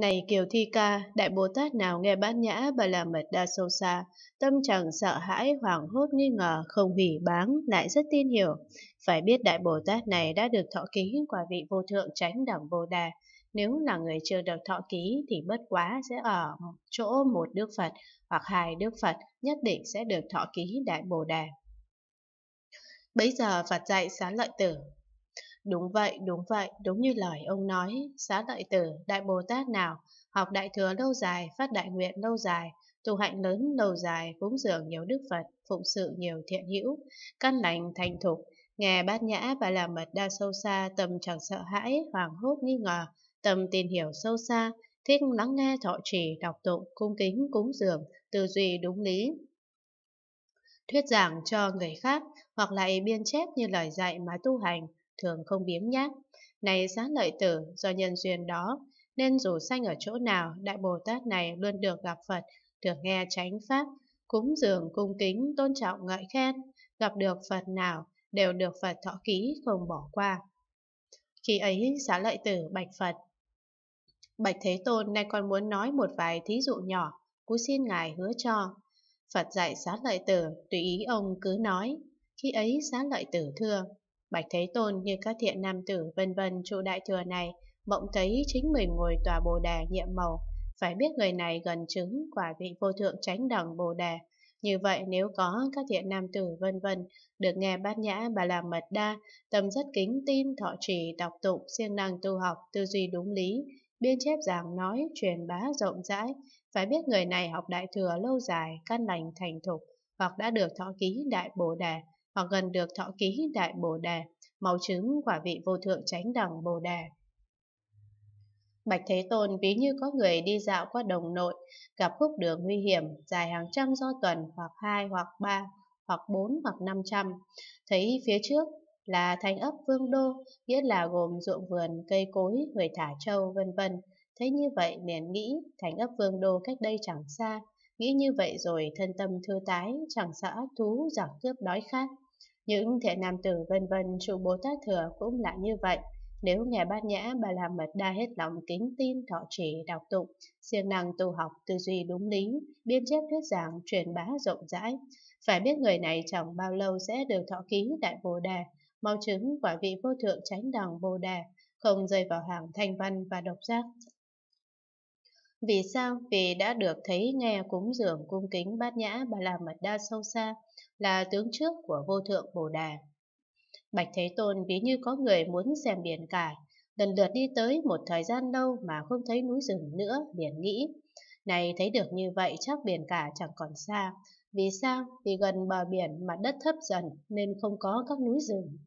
Này Kiều Thi Ca, Đại Bồ Tát nào nghe bát nhã bà là mật đa sâu xa, tâm chẳng sợ hãi, hoảng hốt nghi ngờ, không hỉ báng, lại rất tin hiểu. Phải biết Đại Bồ Tát này đã được thọ ký quả vị vô thượng tránh đẳng Bồ Đà. Nếu là người chưa được thọ ký thì bất quá sẽ ở chỗ một Đức Phật hoặc hai Đức Phật nhất định sẽ được thọ ký Đại Bồ Đà. bây giờ Phật dạy sán lợi tử, Đúng vậy, đúng vậy, đúng như lời ông nói, xá lợi tử, đại Bồ Tát nào, học đại thừa lâu dài, phát đại nguyện lâu dài, tu hạnh lớn lâu dài, cúng dường nhiều đức Phật, phụng sự nhiều thiện hữu, căn lành thành thục, nghe bát nhã và làm mật đa sâu xa, tâm chẳng sợ hãi, hoàng hốt nghi ngờ, tâm tin hiểu sâu xa, thích lắng nghe thọ trì, đọc tụng, cung kính, cúng dường, tư duy đúng lý, thuyết giảng cho người khác hoặc lại biên chép như lời dạy mà tu hành thường không biếng nhác. Này xá lợi tử, do nhân duyên đó, nên dù sanh ở chỗ nào, Đại Bồ Tát này luôn được gặp Phật, được nghe chánh Pháp, cúng dường cung kính, tôn trọng ngợi khen, gặp được Phật nào, đều được Phật thọ ký không bỏ qua. Khi ấy, xá lợi tử bạch Phật. Bạch Thế Tôn, nay con muốn nói một vài thí dụ nhỏ, cú xin Ngài hứa cho. Phật dạy xá lợi tử, tùy ý ông cứ nói. Khi ấy xá lợi tử thưa, Bạch Thế Tôn như các thiện nam tử vân vân trụ đại thừa này, mộng thấy chính mình ngồi tòa bồ đề nhiệm màu, phải biết người này gần chứng quả vị vô thượng chánh đẳng bồ đề. Như vậy nếu có các thiện nam tử vân vân được nghe bát nhã bà làm mật đa, tâm rất kính tin thọ trì đọc tụng siêng năng tu học tư duy đúng lý, biên chép giảng nói truyền bá rộng rãi, phải biết người này học đại thừa lâu dài, căn lành thành thục hoặc đã được thọ ký đại bồ đề hoặc gần được thọ ký đại bồ đề, màu trứng quả vị vô thượng chánh đẳng bồ đề. Bạch Thế Tôn ví như có người đi dạo qua đồng nội, gặp khúc đường nguy hiểm dài hàng trăm do tuần hoặc hai hoặc ba hoặc bốn hoặc năm trăm, thấy phía trước là thành ấp Vương Đô, nghĩa là gồm ruộng vườn, cây cối, người thả trâu, vân vân. Thế như vậy liền nghĩ thành ấp Vương Đô cách đây chẳng xa, nghĩ như vậy rồi thân tâm thư tái, chẳng sợ thú, giặc cướp đói khát, những thể nam tử vân vân trụ Bồ Tát Thừa cũng là như vậy. Nếu nghe bát nhã bà la mật đa hết lòng kính tin thọ trì đọc tụng, siêng năng tu học tư duy đúng lý, biên chép thuyết giảng truyền bá rộng rãi, phải biết người này chẳng bao lâu sẽ được thọ ký đại Bồ Đề, mau chứng quả vị vô thượng chánh đẳng Bồ Đề, không rơi vào hàng thanh văn và độc giác. Vì sao? Vì đã được thấy nghe cúng dường cung kính bát nhã bà la mật đa sâu xa, là tướng trước của vô thượng Bồ Đà. Bạch Thế Tôn ví như có người muốn xem biển cả, lần lượt đi tới một thời gian lâu mà không thấy núi rừng nữa biển nghĩ. Này thấy được như vậy chắc biển cả chẳng còn xa, vì sao? Vì gần bờ biển mà đất thấp dần nên không có các núi rừng.